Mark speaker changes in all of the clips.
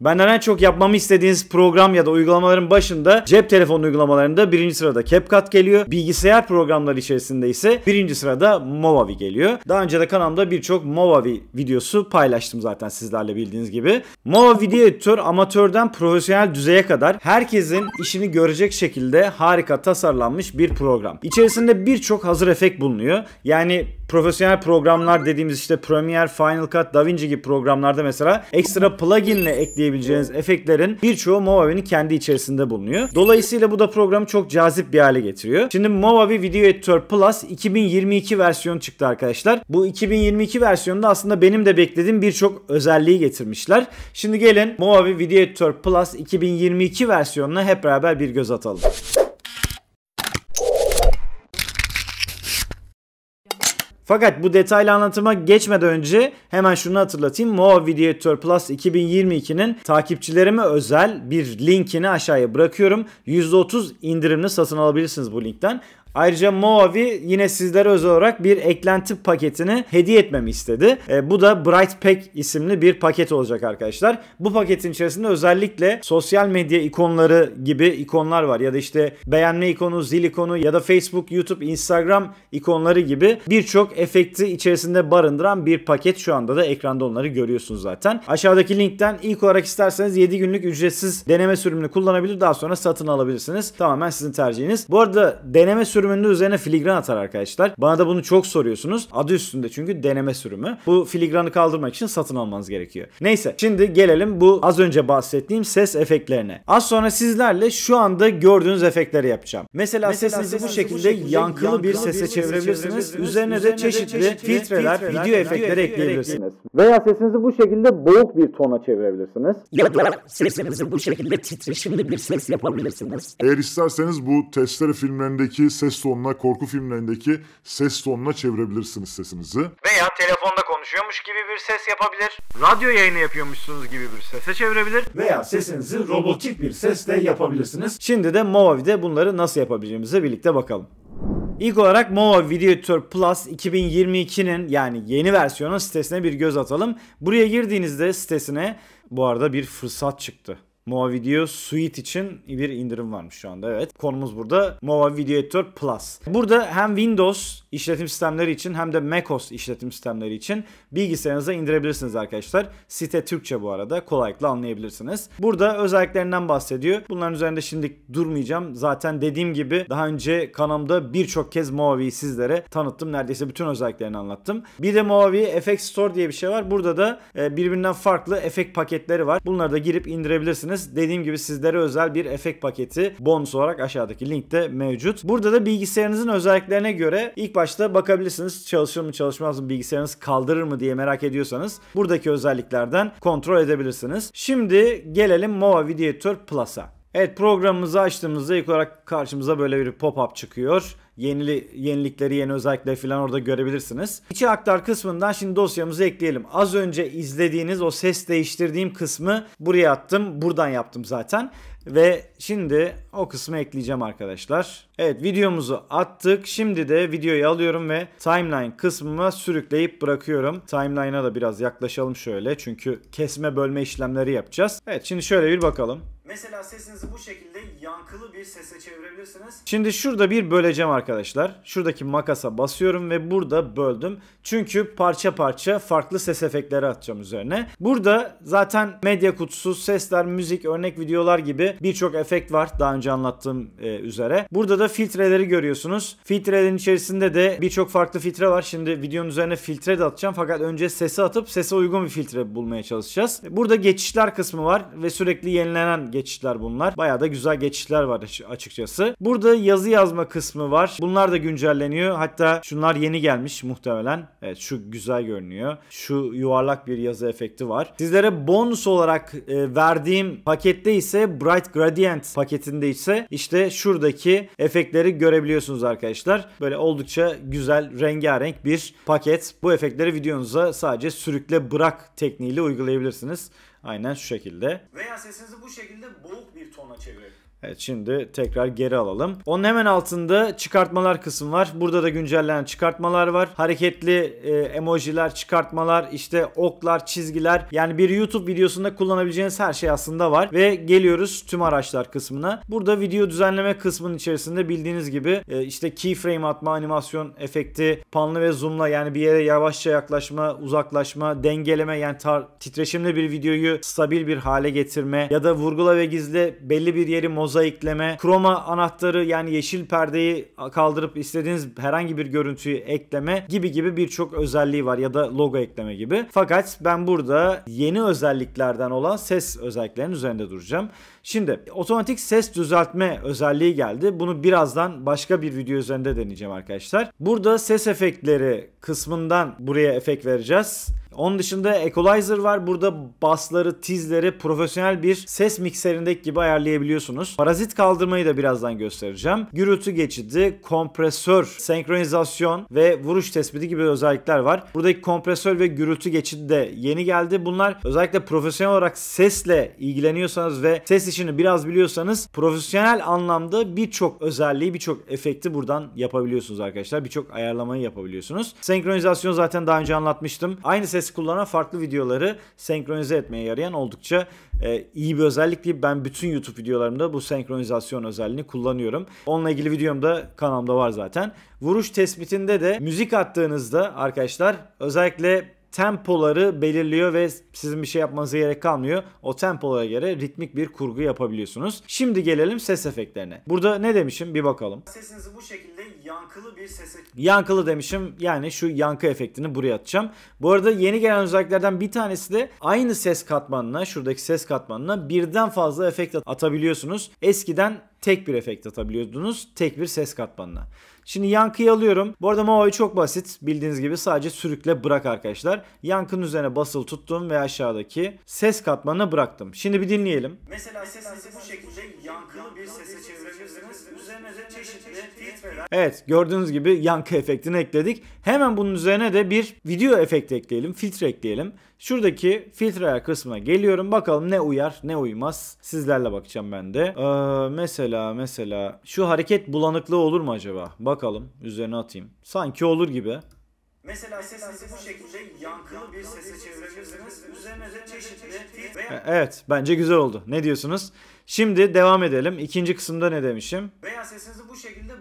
Speaker 1: Benden en çok yapmamı istediğiniz program ya da uygulamaların başında cep telefonu uygulamalarında birinci sırada CapCut geliyor. Bilgisayar programları içerisinde ise birinci sırada Movavi geliyor. Daha önce de kanalımda birçok Movavi videosu paylaştım zaten sizlerle bildiğiniz gibi. Movavi Video Editör amatörden profesyonel düzeye kadar herkesin işini görecek şekilde harika tasarlanmış bir program. İçerisinde birçok hazır efekt bulunuyor. Yani profesyonel programlar dediğimiz işte Premiere, Final Cut, DaVinci gibi programlarda mesela ekstra plugin ile ekleyebileceğiniz efektlerin birçoğu Movavi'nin kendi içerisinde bulunuyor. Dolayısıyla bu da programı çok cazip bir hale getiriyor. Şimdi Movavi Video Editor Plus 2022 versiyonu çıktı arkadaşlar. Bu 2022 versiyonunda aslında benim de beklediğim birçok özelliği getirmişler. Şimdi gelin Movavi Video Editor Plus 2022 versiyonuna hep beraber bir göz atalım. Fakat bu detaylı anlatıma geçmeden önce hemen şunu hatırlatayım. Moa Video Editor Plus 2022'nin takipçilerime özel bir linkini aşağıya bırakıyorum. %30 indirimli satın alabilirsiniz bu linkten. Ayrıca Moavi yine sizlere özel olarak bir eklenti paketini hediye etmemi istedi. E, bu da Bright Pack isimli bir paket olacak arkadaşlar. Bu paketin içerisinde özellikle sosyal medya ikonları gibi ikonlar var ya da işte beğenme ikonu, zil ikonu ya da Facebook, YouTube, Instagram ikonları gibi birçok efekti içerisinde barındıran bir paket şu anda da ekranda onları görüyorsunuz zaten. Aşağıdaki linkten ilk olarak isterseniz 7 günlük ücretsiz deneme sürümünü kullanabilir daha sonra satın alabilirsiniz. Tamamen sizin tercihiniz. Bu arada deneme sürümü sürümünde üzerine filigran atar arkadaşlar. Bana da bunu çok soruyorsunuz. Adı üstünde çünkü deneme sürümü. Bu filigranı kaldırmak için satın almanız gerekiyor. Neyse şimdi gelelim bu az önce bahsettiğim ses efektlerine. Az sonra sizlerle şu anda gördüğünüz efektleri yapacağım. Mesela, Mesela sesinizi bu şekilde, bu şekilde yankılı, yankılı bir sese bir çevirebilirsiniz. çevirebilirsiniz. Üzerine, üzerine de çeşitli, çeşitli filtreler, filtreler, video efektleri ekleyebilirsiniz. Veya sesinizi bu şekilde boğuk bir tona çevirebilirsiniz. Ya da sesinizi bu şekilde titreşimli bir ses yapabilirsiniz. Eğer isterseniz bu testere filmlerindeki ses ses tonuna korku filmlerindeki ses tonuna çevirebilirsiniz sesinizi. Veya telefonda konuşuyormuş gibi bir ses yapabilir. Radyo yayını yapıyormuşsunuz gibi bir sese çevirebilir. Veya sesinizi robotik bir sesle yapabilirsiniz. Şimdi de Movavi'de bunları nasıl yapabileceğimize birlikte bakalım. İlk olarak Mova Video Editor Plus 2022'nin yani yeni versiyonun sitesine bir göz atalım. Buraya girdiğinizde sitesine bu arada bir fırsat çıktı. Mova Video Suite için bir indirim varmış şu anda evet. Konumuz burada Mova Video Editor Plus. Burada hem Windows işletim sistemleri için hem de macOS işletim sistemleri için bilgisayarınıza indirebilirsiniz arkadaşlar. Site Türkçe bu arada kolaylıkla anlayabilirsiniz. Burada özelliklerinden bahsediyor. Bunların üzerinde şimdilik durmayacağım. Zaten dediğim gibi daha önce kanalımda birçok kez Movavi'yi sizlere tanıttım. Neredeyse bütün özelliklerini anlattım. Bir de Movavi FX Store diye bir şey var. Burada da e, birbirinden farklı efekt paketleri var. Bunları da girip indirebilirsiniz isterseniz dediğim gibi sizlere özel bir efekt paketi bonus olarak aşağıdaki linkte mevcut. Burada da bilgisayarınızın özelliklerine göre ilk başta bakabilirsiniz. Çalışır mı çalışmaz mı bilgisayarınız kaldırır mı diye merak ediyorsanız buradaki özelliklerden kontrol edebilirsiniz. Şimdi gelelim MOVA Video Videator Plus'a. Evet programımızı açtığımızda ilk olarak karşımıza böyle bir pop-up çıkıyor. Yenili, yenilikleri, yeni özellikleri falan orada görebilirsiniz. İçi aktar kısmından şimdi dosyamızı ekleyelim. Az önce izlediğiniz o ses değiştirdiğim kısmı buraya attım. Buradan yaptım zaten. Ve şimdi o kısmı ekleyeceğim arkadaşlar. Evet videomuzu attık. Şimdi de videoyu alıyorum ve timeline kısmıma sürükleyip bırakıyorum. Timeline'a da biraz yaklaşalım şöyle. Çünkü kesme bölme işlemleri yapacağız. Evet şimdi şöyle bir bakalım. Mesela sesinizi bu şekilde yankılı bir sese çevirebilirsiniz. Şimdi şurada bir böleceğim arkadaşlar. Şuradaki makasa basıyorum ve burada böldüm. Çünkü parça parça farklı ses efektleri atacağım üzerine. Burada zaten medya kutusu, sesler, müzik, örnek videolar gibi birçok efekt var. Daha önce anlattığım e, üzere. Burada da filtreleri görüyorsunuz. Filtrelerin içerisinde de birçok farklı filtre var. Şimdi videonun üzerine filtre de atacağım. Fakat önce sesi atıp sese uygun bir filtre bulmaya çalışacağız. Burada geçişler kısmı var ve sürekli yenilenen geçişler bunlar. Baya da güzel geçişler var açıkçası. Burada yazı yazma kısmı var. Bunlar da güncelleniyor. Hatta şunlar yeni gelmiş muhtemelen. Evet şu güzel görünüyor. Şu yuvarlak bir yazı efekti var. Sizlere bonus olarak e, verdiğim pakette ise Bright Gradient paketinde ise işte şuradaki efektleri görebiliyorsunuz arkadaşlar. Böyle oldukça güzel rengarenk bir paket. Bu efektleri videonuza sadece sürükle bırak tekniğiyle uygulayabilirsiniz. Aynen şu şekilde. Veya sesinizi bu şekilde boğuk bir tona çevirin. Evet şimdi tekrar geri alalım. Onun hemen altında çıkartmalar kısım var. Burada da güncellenen çıkartmalar var. Hareketli e, emojiler, çıkartmalar, işte oklar, çizgiler. Yani bir YouTube videosunda kullanabileceğiniz her şey aslında var. Ve geliyoruz tüm araçlar kısmına. Burada video düzenleme kısmının içerisinde bildiğiniz gibi e, işte keyframe atma, animasyon efekti, panlı ve zoomla yani bir yere yavaşça yaklaşma, uzaklaşma, dengeleme yani tar titreşimli bir videoyu stabil bir hale getirme ya da vurgula ve gizle belli bir yeri mozaik mozaikleme, kroma anahtarı yani yeşil perdeyi kaldırıp istediğiniz herhangi bir görüntüyü ekleme gibi gibi birçok özelliği var ya da logo ekleme gibi. Fakat ben burada yeni özelliklerden olan ses özelliklerinin üzerinde duracağım. Şimdi otomatik ses düzeltme özelliği geldi. Bunu birazdan başka bir video üzerinde deneyeceğim arkadaşlar. Burada ses efektleri kısmından buraya efekt vereceğiz. Onun dışında Equalizer var. Burada basları, tizleri profesyonel bir ses mikserindeki gibi ayarlayabiliyorsunuz. Parazit kaldırmayı da birazdan göstereceğim. Gürültü geçidi, kompresör, senkronizasyon ve vuruş tespiti gibi özellikler var. Buradaki kompresör ve gürültü geçidi de yeni geldi. Bunlar özellikle profesyonel olarak sesle ilgileniyorsanız ve ses işini biraz biliyorsanız profesyonel anlamda birçok özelliği, birçok efekti buradan yapabiliyorsunuz arkadaşlar. Birçok ayarlamayı yapabiliyorsunuz. Senkronizasyonu zaten daha önce anlatmıştım. Aynı ses sesi kullanan farklı videoları senkronize etmeye yarayan oldukça e, iyi bir özellik değil. Ben bütün YouTube videolarımda bu senkronizasyon özelliğini kullanıyorum. Onunla ilgili videom da kanalımda var zaten. Vuruş tespitinde de müzik attığınızda arkadaşlar özellikle tempoları belirliyor ve sizin bir şey yapmanıza gerek kalmıyor. O tempolara göre ritmik bir kurgu yapabiliyorsunuz. Şimdi gelelim ses efektlerine. Burada ne demişim bir bakalım. Sesinizi bu şekilde yankılı bir sese... Yankılı demişim yani şu yankı efektini buraya atacağım. Bu arada yeni gelen özelliklerden bir tanesi de aynı ses katmanına şuradaki ses katmanına birden fazla efekt atabiliyorsunuz. Eskiden tek bir efekt atabiliyordunuz. Tek bir ses katmanına. Şimdi yankıyı alıyorum. Bu arada Mao'yu çok basit. Bildiğiniz gibi sadece sürükle bırak arkadaşlar. Yankının üzerine basılı tuttum ve aşağıdaki ses katmanına bıraktım. Şimdi bir dinleyelim. Mesela sesinizi bu şekilde yankılı bir sese çevirebilirsiniz. Evet gördüğünüz gibi yankı efektini ekledik. Hemen bunun üzerine de bir video efekti ekleyelim. Filtre ekleyelim. Şuradaki filtre kısmına geliyorum. Bakalım ne uyar ne uymaz. Sizlerle bakacağım ben de. Ee, mesela mesela şu hareket bulanıklığı olur mu acaba? Bakalım üzerine atayım. Sanki olur gibi. Mesela sesinizi bu şekilde yankılı bir sese çevirebilirsiniz. Üzerine de çeşitli veya... E, evet bence güzel oldu. Ne diyorsunuz? Şimdi devam edelim. İkinci kısımda ne demişim? Veya sesinizi bu şekilde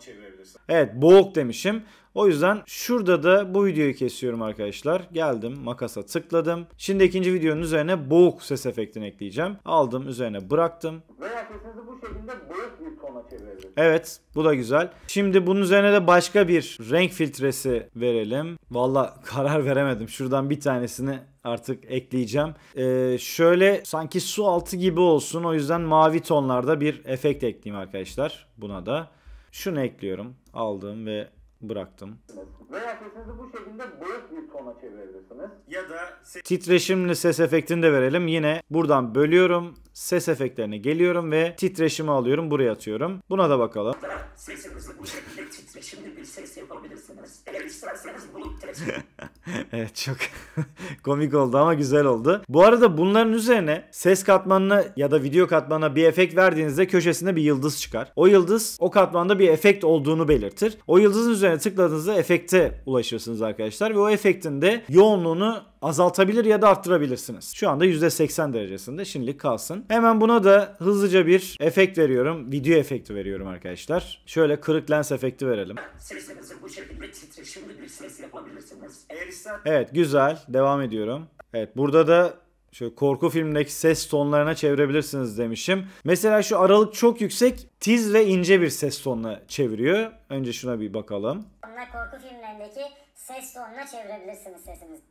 Speaker 1: çevirebilirsin. Evet boğuk demişim. O yüzden şurada da bu videoyu kesiyorum arkadaşlar. Geldim makasa tıkladım. Şimdi ikinci videonun üzerine boğuk ses efektini ekleyeceğim. Aldım üzerine bıraktım. Veya sesinizi bu şekilde boğuk bir tona çevirebilirsiniz. Evet bu da güzel. Şimdi bunun üzerine de başka bir renk filtresi verelim. Valla karar veremedim. Şuradan bir tanesini artık ekleyeceğim. Ee, şöyle sanki su altı gibi olsun. O yüzden mavi tonlarda bir efekt ekleyeyim arkadaşlar buna da. Şunu ekliyorum. Aldığım ve bıraktım. Veya sesinizi bu şekilde boyut bir tona çevirebilirsiniz. Ya da se- titreşimli ses efektini de verelim. Yine buradan bölüyorum. Ses efektlerine geliyorum ve titreşimi alıyorum. Buraya atıyorum. Buna da bakalım. Sesinizi bu şekilde titreşimli bir ses yapabilirsiniz. Eğer isterseniz bulut evet çok komik oldu ama güzel oldu. Bu arada bunların üzerine ses katmanına ya da video katmanına bir efekt verdiğinizde köşesinde bir yıldız çıkar. O yıldız o katmanda bir efekt olduğunu belirtir. O yıldızın üzerine üzerine tıkladığınızda efekte ulaşırsınız arkadaşlar ve o efektin de yoğunluğunu azaltabilir ya da arttırabilirsiniz. Şu anda %80 derecesinde şimdilik kalsın. Hemen buna da hızlıca bir efekt veriyorum. Video efekti veriyorum arkadaşlar. Şöyle kırık lens efekti verelim. Sesinizi bu şekilde titreşimli bir ses yapabilirsiniz. Eğer ister... Evet güzel. Devam ediyorum. Evet burada da Şöyle korku filmindeki ses tonlarına çevirebilirsiniz demişim. Mesela şu aralık çok yüksek, tiz ve ince bir ses tonuna çeviriyor. Önce şuna bir bakalım. korku filmlerindeki ses tonuna çevirebilirsiniz sesinizi.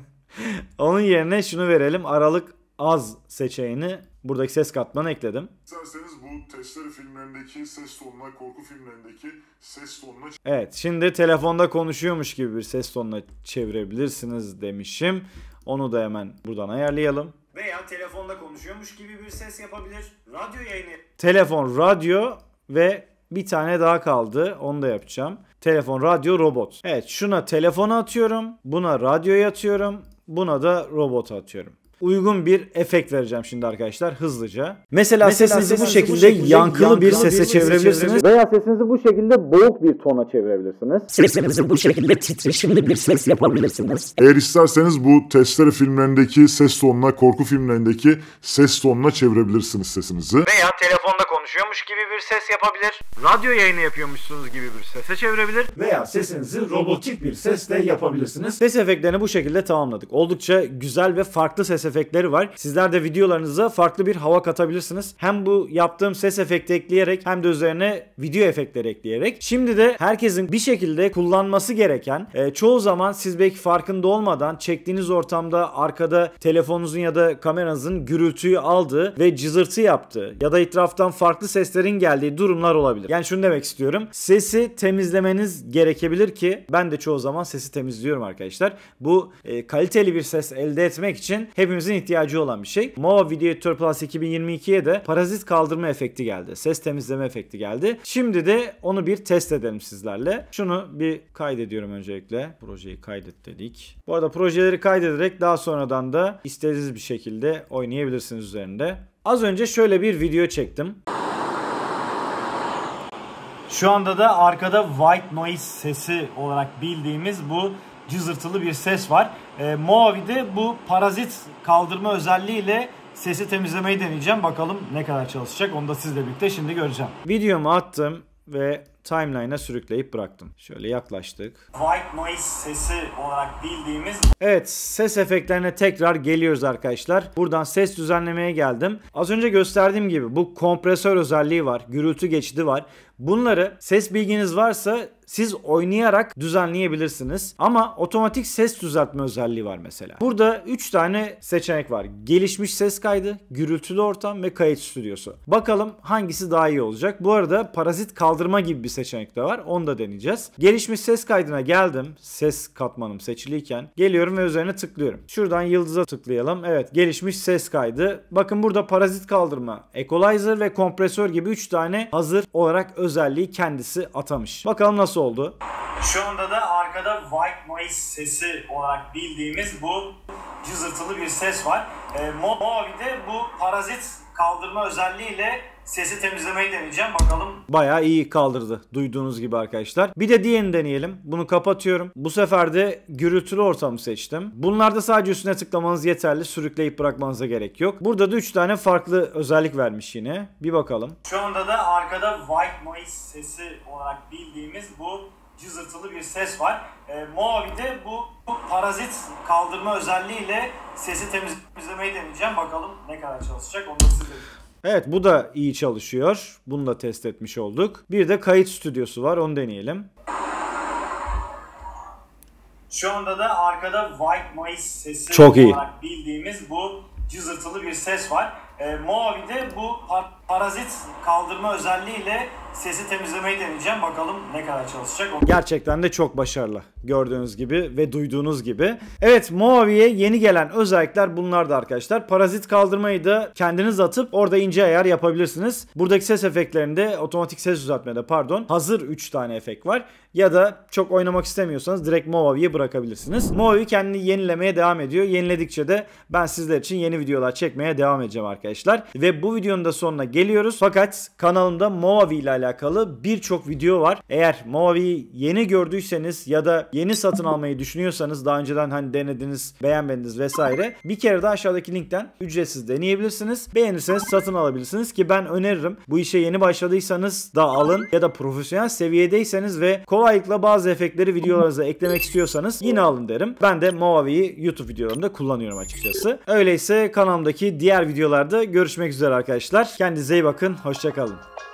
Speaker 1: Onun yerine şunu verelim. Aralık az seçeneğini buradaki ses katmanı ekledim. İsterseniz bu testere filmlerindeki ses tonuna, korku filmlerindeki ses tonuna... Evet şimdi telefonda konuşuyormuş gibi bir ses tonuna çevirebilirsiniz demişim. Onu da hemen buradan ayarlayalım. Veya telefonda konuşuyormuş gibi bir ses yapabilir. Radyo yayını. Telefon, radyo ve bir tane daha kaldı. Onu da yapacağım. Telefon, radyo, robot. Evet şuna telefona atıyorum. Buna radyoyu atıyorum. Buna da robotu atıyorum uygun bir efekt vereceğim şimdi arkadaşlar hızlıca. Mesela, Mesela sesinizi, sesinizi bu şekilde, bu şekilde yankılı, yankılı bir sese bir çevirebilirsiniz. Veya sesinizi bu şekilde boğuk bir tona çevirebilirsiniz. Sesinizi bu şekilde titreşimli bir ses yapabilirsiniz. Eğer isterseniz bu testere filmlerindeki ses tonuna, korku filmlerindeki ses tonuna çevirebilirsiniz sesinizi. Veya telefonda konuşuyormuş gibi bir ses yapabilir. Radyo yayını yapıyormuşsunuz gibi bir sese çevirebilir. Veya sesinizi robotik bir sesle yapabilirsiniz. Ses efektlerini bu şekilde tamamladık. Oldukça güzel ve farklı ses efektleri efektleri var. Sizler de videolarınıza farklı bir hava katabilirsiniz. Hem bu yaptığım ses efekti ekleyerek hem de üzerine video efektleri ekleyerek. Şimdi de herkesin bir şekilde kullanması gereken e, çoğu zaman siz belki farkında olmadan çektiğiniz ortamda arkada telefonunuzun ya da kameranızın gürültüyü aldığı ve cızırtı yaptığı ya da itraftan farklı seslerin geldiği durumlar olabilir. Yani şunu demek istiyorum. Sesi temizlemeniz gerekebilir ki ben de çoğu zaman sesi temizliyorum arkadaşlar. Bu e, kaliteli bir ses elde etmek için hepimiz hepimizin ihtiyacı olan bir şey. Mova Video Editor Plus 2022'ye de parazit kaldırma efekti geldi. Ses temizleme efekti geldi. Şimdi de onu bir test edelim sizlerle. Şunu bir kaydediyorum öncelikle. Projeyi kaydet dedik. Bu arada projeleri kaydederek daha sonradan da istediğiniz bir şekilde oynayabilirsiniz üzerinde. Az önce şöyle bir video çektim. Şu anda da arkada white noise sesi olarak bildiğimiz bu cızırtılı bir ses var. E, Moavi'de bu parazit kaldırma özelliğiyle sesi temizlemeyi deneyeceğim. Bakalım ne kadar çalışacak onu da sizle birlikte şimdi göreceğim. Videomu attım ve timeline'a sürükleyip bıraktım. Şöyle yaklaştık. White noise sesi olarak bildiğimiz. Evet ses efektlerine tekrar geliyoruz arkadaşlar. Buradan ses düzenlemeye geldim. Az önce gösterdiğim gibi bu kompresör özelliği var. Gürültü geçidi var. Bunları ses bilginiz varsa siz oynayarak düzenleyebilirsiniz. Ama otomatik ses düzeltme özelliği var mesela. Burada 3 tane seçenek var. Gelişmiş ses kaydı, gürültülü ortam ve kayıt stüdyosu. Bakalım hangisi daha iyi olacak. Bu arada parazit kaldırma gibi bir seçenek de var. Onu da deneyeceğiz. Gelişmiş ses kaydına geldim. Ses katmanım seçiliyken geliyorum ve üzerine tıklıyorum. Şuradan yıldıza tıklayalım. Evet gelişmiş ses kaydı. Bakın burada parazit kaldırma, equalizer ve kompresör gibi 3 tane hazır olarak özelliği kendisi atamış. Bakalım nasıl oldu. Şu anda da arkada white noise sesi olarak bildiğimiz bu cızırtılı bir ses var. E, ee, Moabi'de bu parazit kaldırma özelliğiyle sesi temizlemeyi deneyeceğim bakalım. Baya iyi kaldırdı duyduğunuz gibi arkadaşlar. Bir de diğerini deneyelim. Bunu kapatıyorum. Bu sefer de gürültülü ortamı seçtim. Bunlarda sadece üstüne tıklamanız yeterli. Sürükleyip bırakmanıza gerek yok. Burada da 3 tane farklı özellik vermiş yine. Bir bakalım. Şu anda da arkada white noise sesi olarak bildiğimiz bu cızırtılı bir ses var. E, ee, Moabi'de bu parazit kaldırma özelliğiyle sesi temizlemeyi deneyeceğim. Bakalım ne kadar çalışacak onu da siz Evet bu da iyi çalışıyor. Bunu da test etmiş olduk. Bir de kayıt stüdyosu var onu deneyelim. Şu anda da arkada White Noise sesi Çok iyi. olarak bildiğimiz bu cızırtılı bir ses var. E, Moavi'de bu par- parazit kaldırma özelliğiyle sesi temizlemeyi deneyeceğim. Bakalım ne kadar çalışacak. Gerçekten de çok başarılı. Gördüğünüz gibi ve duyduğunuz gibi. Evet Moavi'ye yeni gelen özellikler bunlardı arkadaşlar. Parazit kaldırmayı da kendiniz atıp orada ince ayar yapabilirsiniz. Buradaki ses efektlerinde otomatik ses düzeltmede pardon hazır 3 tane efekt var. Ya da çok oynamak istemiyorsanız direkt Moavi'ye bırakabilirsiniz. Moavi kendini yenilemeye devam ediyor. Yeniledikçe de ben sizler için yeni videolar çekmeye devam edeceğim arkadaşlar. Ve bu videonun da sonuna geliyoruz. Fakat kanalımda Moavi ile alakalı birçok video var. Eğer Moavi'yi yeni gördüyseniz ya da yeni satın almayı düşünüyorsanız daha önceden hani denediniz, beğenmediniz vesaire bir kere de aşağıdaki linkten ücretsiz deneyebilirsiniz. Beğenirseniz satın alabilirsiniz ki ben öneririm. Bu işe yeni başladıysanız da alın ya da profesyonel seviyedeyseniz ve kolaylıkla bazı efektleri videolarınıza eklemek istiyorsanız yine alın derim. Ben de Moavi'yi YouTube videolarımda kullanıyorum açıkçası. Öyleyse kanalımdaki diğer videolarda görüşmek üzere arkadaşlar. Kendinize iyi bakın. Hoşçakalın.